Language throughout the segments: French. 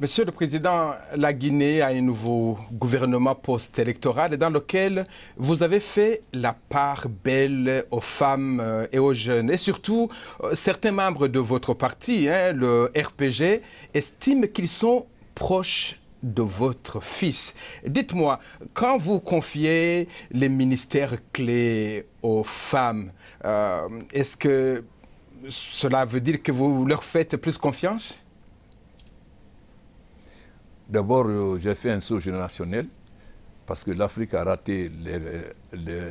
Monsieur le Président, la Guinée a un nouveau gouvernement post-électoral dans lequel vous avez fait la part belle aux femmes euh, et aux jeunes. Et surtout, euh, certains membres de votre parti, hein, le RPG, estiment qu'ils sont proches de votre fils. Dites-moi, quand vous confiez les ministères clés aux femmes, euh, est-ce que cela veut dire que vous leur faites plus confiance D'abord, euh, j'ai fait un saut générationnel parce que l'Afrique a raté les,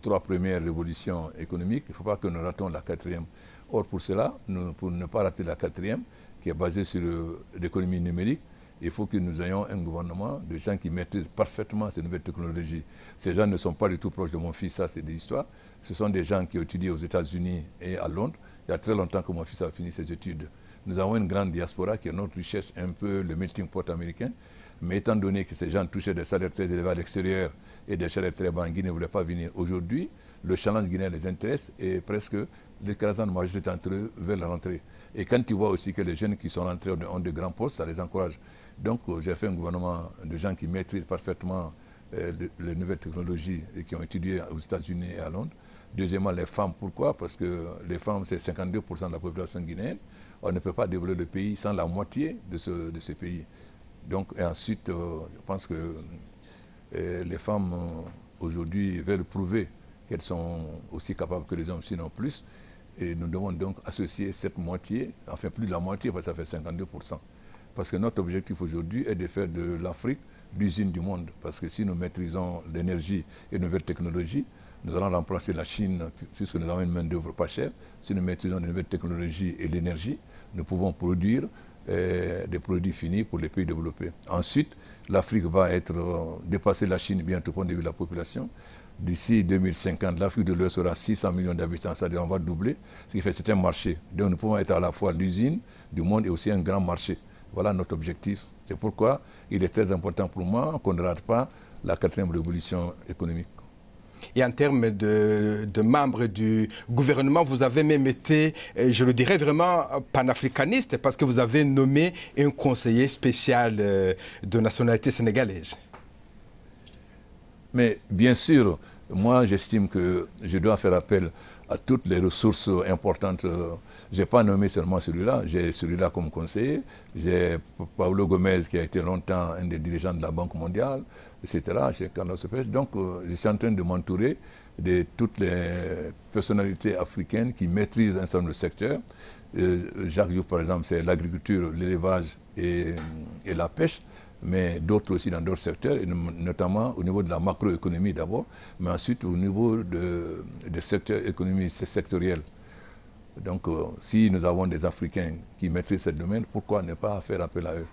trois premières révolutions économiques. Il ne faut pas que nous ratons la quatrième. Or, pour cela, pour ne pas rater la quatrième, qui est basée sur euh, l'économie numérique, il faut que nous ayons un gouvernement de gens qui maîtrisent parfaitement ces nouvelles technologies. Ces gens ne sont pas du tout proches de mon fils, ça c'est des histoires. Ce sont des gens qui ont étudié aux États-Unis et à Londres. Il y a très longtemps que mon fils a fini ses études. Nous avons une grande diaspora qui est notre richesse, un peu le melting pot américain. Mais étant donné que ces gens touchaient des salaires très élevés à l'extérieur et des salaires très bas en Guinée ne voulaient pas venir aujourd'hui, le challenge guinéen les intéresse et presque l'écrasante majorité d'entre eux veulent rentrer. Et quand tu vois aussi que les jeunes qui sont rentrés ont de grands postes, ça les encourage. Donc euh, j'ai fait un gouvernement de gens qui maîtrisent parfaitement euh, les nouvelles technologies et qui ont étudié aux États-Unis et à Londres. Deuxièmement, les femmes. Pourquoi Parce que les femmes, c'est 52% de la population guinéenne. On ne peut pas développer le pays sans la moitié de ce, pays. Donc, et ensuite, euh, je pense que euh, les femmes, euh, aujourd'hui, veulent prouver qu'elles sont aussi capables que les hommes, sinon plus. Et nous devons donc associer cette moitié, enfin plus de la moitié, parce que ça fait 52%. Parce que notre objectif aujourd'hui est de faire de l'Afrique l'usine du monde. Parce que si nous maîtrisons l'énergie et de nouvelles technologies, nous allons remplacer la Chine, puisque nous avons une main-d'œuvre pas chère. Si nous maîtrisons de nouvelles technologies et l'énergie, nous pouvons produire euh, des produits finis pour les pays développés. Ensuite, l'Afrique va être euh, dépasser la Chine bientôt au niveau de la population. D'ici 2050, l'Afrique de l'Ouest aura 600 millions d'habitants, c'est-à-dire on va doubler, ce qui fait c'est un marché. Donc nous pouvons être à la fois l'usine du monde et aussi un grand marché. Voilà notre objectif. C'est pourquoi il est très important pour moi qu'on ne rate pas la quatrième révolution économique et en termes de, membres du gouvernement, vous avez même été, euh, je le dirais vraiment, panafricaniste parce que vous avez nommé un conseiller spécial euh, de nationalité sénégalaise. Mais bien sûr, moi j'estime que je dois faire appel toutes les ressources importantes. Je n'ai pas nommé seulement celui-là, j'ai celui-là comme conseiller, j'ai Paolo Gomez qui a été longtemps un des dirigeants de la Banque mondiale, etc., chez Carlos Sefèche. Donc euh, je suis en train de m'entourer de toutes les personnalités africaines qui maîtrisent un certain nombre de secteurs. Euh, Jacques par exemple, c'est l'agriculture, l'élevage et la pêche mais d'autres aussi dans d'autres secteurs, notamment au niveau de la macroéconomie d'abord, mais ensuite au niveau de, des secteurs économiques sectoriels. Donc euh, si nous avons des Africains qui maîtrisent ce domaine, pourquoi ne pas faire appel à eux